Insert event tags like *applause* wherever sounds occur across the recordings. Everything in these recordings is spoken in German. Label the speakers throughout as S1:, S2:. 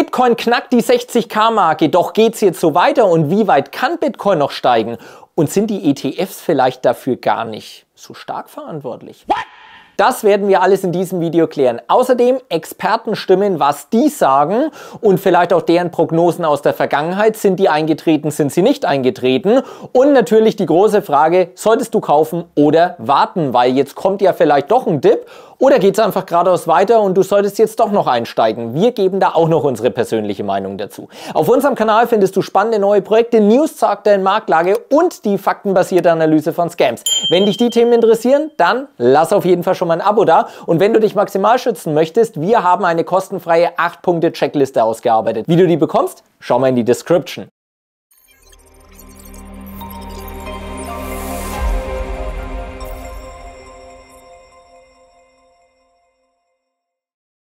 S1: Bitcoin knackt die 60k-Marke, doch geht's jetzt so weiter und wie weit kann Bitcoin noch steigen? Und sind die ETFs vielleicht dafür gar nicht so stark verantwortlich? What? Das werden wir alles in diesem Video klären. Außerdem Expertenstimmen, was die sagen und vielleicht auch deren Prognosen aus der Vergangenheit. Sind die eingetreten, sind sie nicht eingetreten? Und natürlich die große Frage, solltest du kaufen oder warten? Weil jetzt kommt ja vielleicht doch ein Dip oder geht es einfach geradeaus weiter und du solltest jetzt doch noch einsteigen? Wir geben da auch noch unsere persönliche Meinung dazu. Auf unserem Kanal findest du spannende neue Projekte, News zur aktuellen Marktlage und die faktenbasierte Analyse von Scams. Wenn dich die Themen interessieren, dann lass auf jeden Fall schon mal ein Abo da. Und wenn du dich maximal schützen möchtest, wir haben eine kostenfreie 8-Punkte-Checkliste ausgearbeitet. Wie du die bekommst, schau mal in die Description.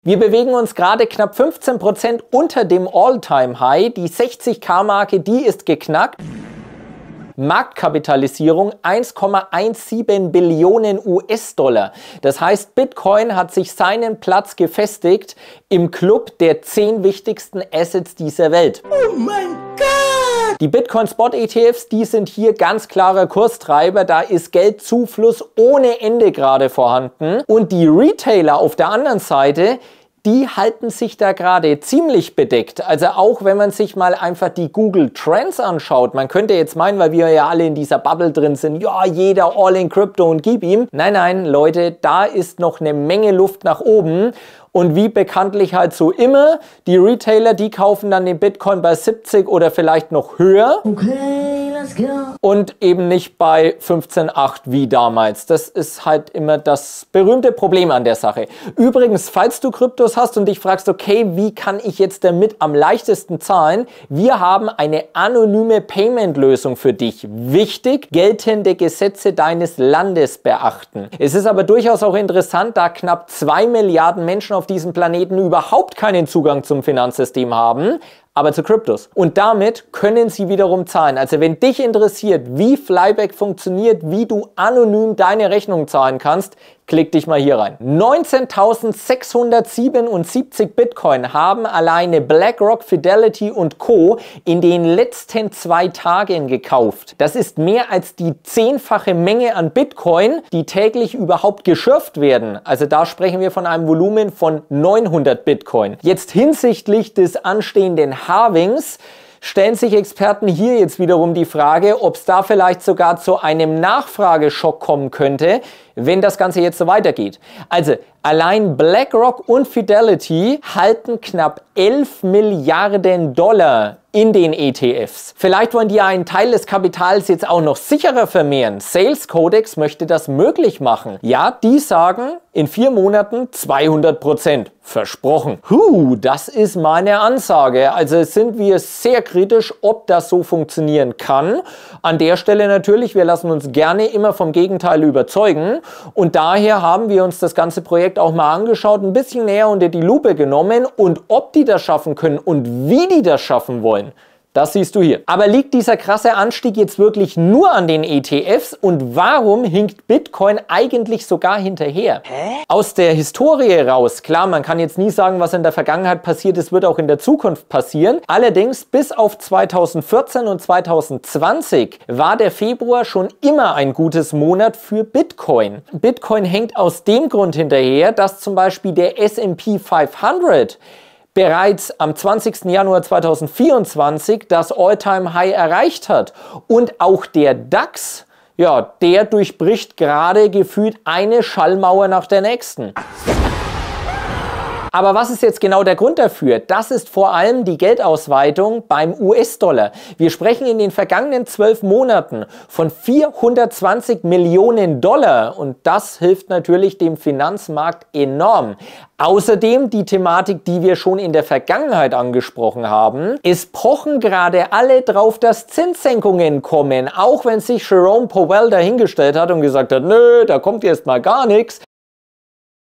S1: Wir bewegen uns gerade knapp 15% Prozent unter dem All-Time-High. Die 60k-Marke, die ist geknackt. Marktkapitalisierung 1,17 Billionen US-Dollar. Das heißt, Bitcoin hat sich seinen Platz gefestigt im Club der 10 wichtigsten Assets dieser Welt. Oh mein Gott! Die Bitcoin Spot ETFs, die sind hier ganz klarer Kurstreiber, da ist Geldzufluss ohne Ende gerade vorhanden. Und die Retailer auf der anderen Seite, die halten sich da gerade ziemlich bedeckt. Also auch wenn man sich mal einfach die Google Trends anschaut, man könnte jetzt meinen, weil wir ja alle in dieser Bubble drin sind, ja, jeder all in Crypto und gib ihm. Nein, nein, Leute, da ist noch eine Menge Luft nach oben. Und wie bekanntlich halt so immer, die Retailer, die kaufen dann den Bitcoin bei 70 oder vielleicht noch höher. Okay. Und eben nicht bei 15.8 wie damals. Das ist halt immer das berühmte Problem an der Sache. Übrigens, falls du Kryptos hast und dich fragst, okay, wie kann ich jetzt damit am leichtesten zahlen? Wir haben eine anonyme Payment-Lösung für dich. Wichtig, geltende Gesetze deines Landes beachten. Es ist aber durchaus auch interessant, da knapp zwei Milliarden Menschen auf diesem Planeten überhaupt keinen Zugang zum Finanzsystem haben, aber zu Kryptos. Und damit können sie wiederum zahlen. Also wenn dich interessiert, wie Flyback funktioniert, wie du anonym deine Rechnung zahlen kannst, Klick dich mal hier rein. 19.677 Bitcoin haben alleine BlackRock, Fidelity und Co. in den letzten zwei Tagen gekauft. Das ist mehr als die zehnfache Menge an Bitcoin, die täglich überhaupt geschürft werden. Also da sprechen wir von einem Volumen von 900 Bitcoin. Jetzt hinsichtlich des anstehenden Harvings stellen sich Experten hier jetzt wiederum die Frage, ob es da vielleicht sogar zu einem Nachfrageschock kommen könnte, wenn das Ganze jetzt so weitergeht. Also allein BlackRock und Fidelity halten knapp 11 Milliarden Dollar in den ETFs. Vielleicht wollen die einen Teil des Kapitals jetzt auch noch sicherer vermehren. Sales Codex möchte das möglich machen. Ja, die sagen in vier Monaten 200 Prozent. Versprochen. Huh, das ist meine Ansage. Also sind wir sehr kritisch, ob das so funktionieren kann. An der Stelle natürlich, wir lassen uns gerne immer vom Gegenteil überzeugen. Und daher haben wir uns das ganze Projekt auch mal angeschaut, ein bisschen näher unter die Lupe genommen und ob die das schaffen können und wie die das schaffen wollen. Das siehst du hier. Aber liegt dieser krasse Anstieg jetzt wirklich nur an den ETFs und warum hinkt Bitcoin eigentlich sogar hinterher? Hä? Aus der Historie raus, klar, man kann jetzt nie sagen, was in der Vergangenheit passiert ist, wird auch in der Zukunft passieren. Allerdings bis auf 2014 und 2020 war der Februar schon immer ein gutes Monat für Bitcoin. Bitcoin hängt aus dem Grund hinterher, dass zum Beispiel der S&P 500 bereits am 20. Januar 2024 das All-Time-High erreicht hat. Und auch der DAX, ja, der durchbricht gerade gefühlt eine Schallmauer nach der nächsten. Aber was ist jetzt genau der Grund dafür? Das ist vor allem die Geldausweitung beim US-Dollar. Wir sprechen in den vergangenen zwölf Monaten von 420 Millionen Dollar und das hilft natürlich dem Finanzmarkt enorm. Außerdem die Thematik, die wir schon in der Vergangenheit angesprochen haben. Es pochen gerade alle drauf, dass Zinssenkungen kommen, auch wenn sich Jerome Powell dahingestellt hat und gesagt hat, nö, da kommt jetzt mal gar nichts.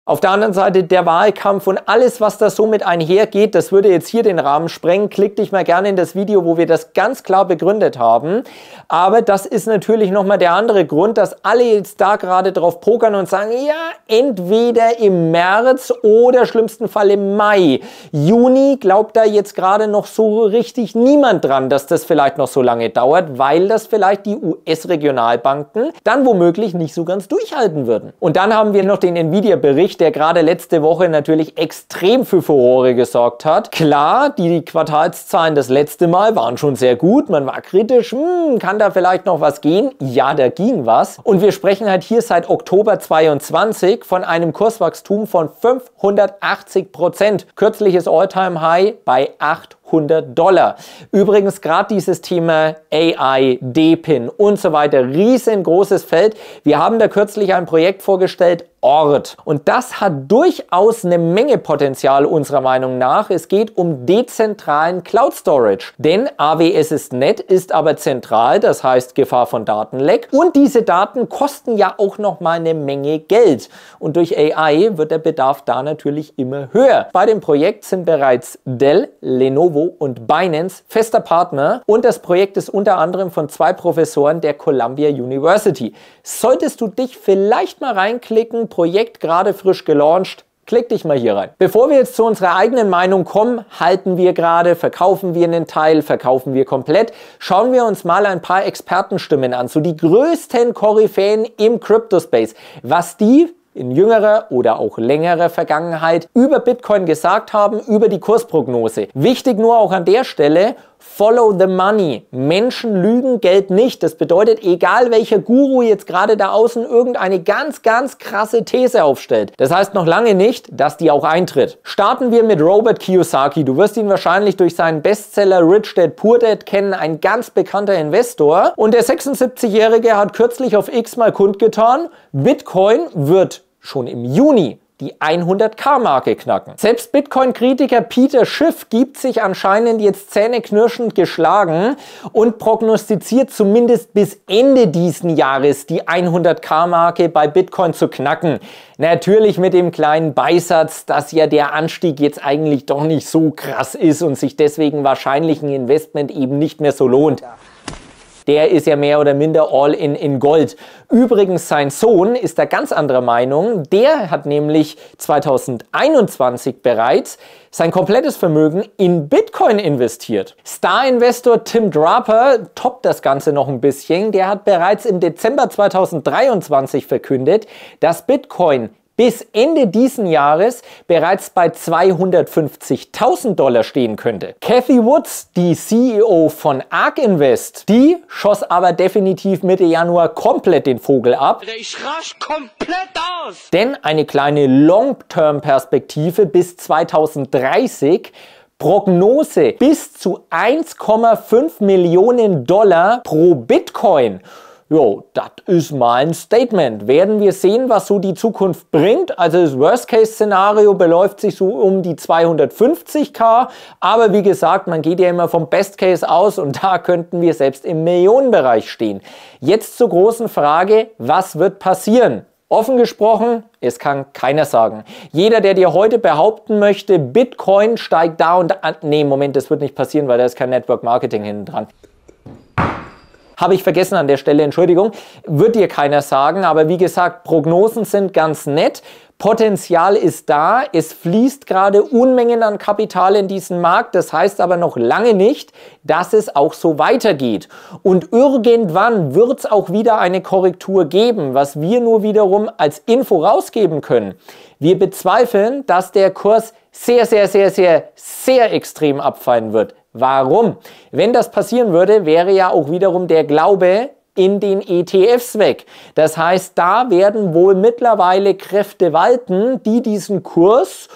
S1: Auf der anderen Seite der Wahlkampf und alles, was da so mit einhergeht, das würde jetzt hier den Rahmen sprengen. Klick dich mal gerne in das Video, wo wir das ganz klar begründet haben. Aber das ist natürlich nochmal der andere Grund, dass alle jetzt da gerade drauf pokern und sagen, ja, entweder im März oder schlimmsten Fall im Mai. Juni glaubt da jetzt gerade noch so richtig niemand dran, dass das vielleicht noch so lange dauert, weil das vielleicht die US-Regionalbanken dann womöglich nicht so ganz durchhalten würden. Und dann haben wir noch den Nvidia-Bericht Bericht, der gerade letzte Woche natürlich extrem für Furore gesorgt hat. Klar, die Quartalszahlen das letzte Mal waren schon sehr gut, man war kritisch, hm, kann da vielleicht noch was gehen? Ja, da ging was. Und wir sprechen halt hier seit Oktober 22 von einem Kurswachstum von 580 Prozent. Kürzliches Alltime High bei 800. 100 Dollar. Übrigens gerade dieses Thema AI, D-Pin und so weiter, riesengroßes Feld. Wir haben da kürzlich ein Projekt vorgestellt, Ort. Und das hat durchaus eine Menge Potenzial unserer Meinung nach. Es geht um dezentralen Cloud Storage. Denn AWS ist nett, ist aber zentral, das heißt Gefahr von Datenleck. Und diese Daten kosten ja auch nochmal eine Menge Geld. Und durch AI wird der Bedarf da natürlich immer höher. Bei dem Projekt sind bereits Dell, Lenovo, Escrow und Binance fester Partner und das Projekt ist unter anderem von zwei Professoren der Columbia University. Solltest du dich vielleicht mal reinklicken, Projekt gerade frisch gelauncht, Klick dich mal hier rein. Bevor wir jetzt zu unserer eigenen Meinung kommen, halten wir gerade, verkaufen wir einen Teil, verkaufen wir komplett, schauen wir uns mal ein paar Expertenstimmen an, so die größten Koryphäen im Crypto-Space, was die in jüngerer oder auch längerer Vergangenheit über Bitcoin gesagt haben, über die Kursprognose. Wichtig nur auch an der Stelle, Follow the money. Menschen lügen Geld nicht. Das bedeutet, egal welcher Guru jetzt gerade da außen irgendeine ganz, ganz krasse These aufstellt. Das heißt noch lange nicht, dass die auch eintritt. Starten wir mit Robert Kiyosaki. Du wirst ihn wahrscheinlich durch seinen Bestseller Rich Dad Poor Dad kennen, ein ganz bekannter Investor. Und der 76-Jährige hat kürzlich auf X mal kundgetan, Bitcoin wird schon im Juni die 100k-Marke knacken. Selbst Bitcoin-Kritiker Peter Schiff gibt sich anscheinend jetzt zähneknirschend geschlagen und prognostiziert zumindest bis Ende diesen Jahres die 100k-Marke bei Bitcoin zu knacken. Natürlich mit dem kleinen Beisatz, dass ja der Anstieg jetzt eigentlich doch nicht so krass ist und sich deswegen wahrscheinlich ein Investment eben nicht mehr so lohnt. Der ist ja mehr oder minder all in in Gold. Übrigens, sein Sohn ist da ganz anderer Meinung. Der hat nämlich 2021 bereits sein komplettes Vermögen in Bitcoin investiert. Star-Investor Tim Draper toppt das Ganze noch ein bisschen. Der hat bereits im Dezember 2023 verkündet, dass Bitcoin bis Ende diesen Jahres bereits bei 250.000 Dollar stehen könnte. Cathy Woods, die CEO von ARK Invest, die schoss aber definitiv Mitte Januar komplett den Vogel ab. Ich rasch komplett aus! Denn eine kleine Long-Term-Perspektive bis 2030 Prognose bis zu 1,5 Millionen Dollar pro Bitcoin Jo, das ist mein Statement. Werden wir sehen, was so die Zukunft bringt. Also das Worst-Case-Szenario beläuft sich so um die 250k. Aber wie gesagt, man geht ja immer vom Best-Case aus und *laughs* da könnten wir selbst im Millionenbereich stehen. Jetzt zur großen Frage, was wird passieren? Offen gesprochen, es kann keiner sagen. Jeder, der dir heute behaupten möchte, Bitcoin steigt da und da, nee, Moment, das wird nicht passieren, weil da ist kein Network Marketing hinten dran. Habe ich vergessen an der Stelle, Entschuldigung. Wird dir keiner sagen, aber wie gesagt, Prognosen sind ganz nett. Potenzial ist da, es fließt gerade Unmengen an Kapital in diesen Markt, das heißt aber noch lange nicht, dass es auch so weitergeht. Und irgendwann wird es auch wieder eine Korrektur geben, was wir nur wiederum als Info rausgeben können. Wir bezweifeln, dass der Kurs sehr, sehr, sehr, sehr, sehr extrem abfallen wird. Warum? Wenn das passieren würde, wäre ja auch wiederum der Glaube in den ETFs weg. Das heißt, da werden wohl mittlerweile Kräfte walten, die diesen Kurs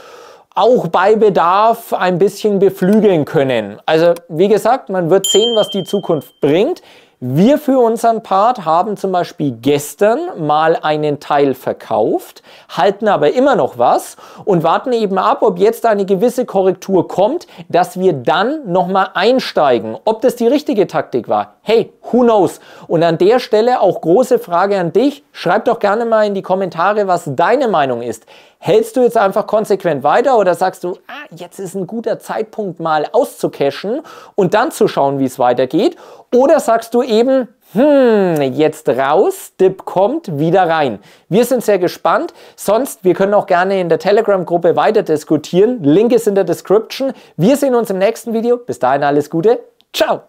S1: auch bei Bedarf ein bisschen beflügeln können. Also wie gesagt, man wird sehen, was die Zukunft bringt. Wir für unseren Part haben zum Beispiel gestern mal einen Teil verkauft, halten aber immer noch was und warten eben ab, ob jetzt eine gewisse Korrektur kommt, dass wir dann nochmal einsteigen. Ob das die richtige Taktik war? Hey, who knows? Und an der Stelle auch große Frage an dich. Schreib doch gerne mal in die Kommentare, was deine Meinung ist. Hältst du jetzt einfach konsequent weiter oder sagst du, ah, jetzt ist ein guter Zeitpunkt mal auszucachen und dann zu schauen, wie es weitergeht? Oder sagst du eben, hm, jetzt raus, Dip kommt, wieder rein. Wir sind sehr gespannt. Sonst, wir können auch gerne in der Telegram-Gruppe weiter diskutieren. Link ist in der Description. Wir sehen uns im nächsten Video. Bis dahin alles Gute. Ciao.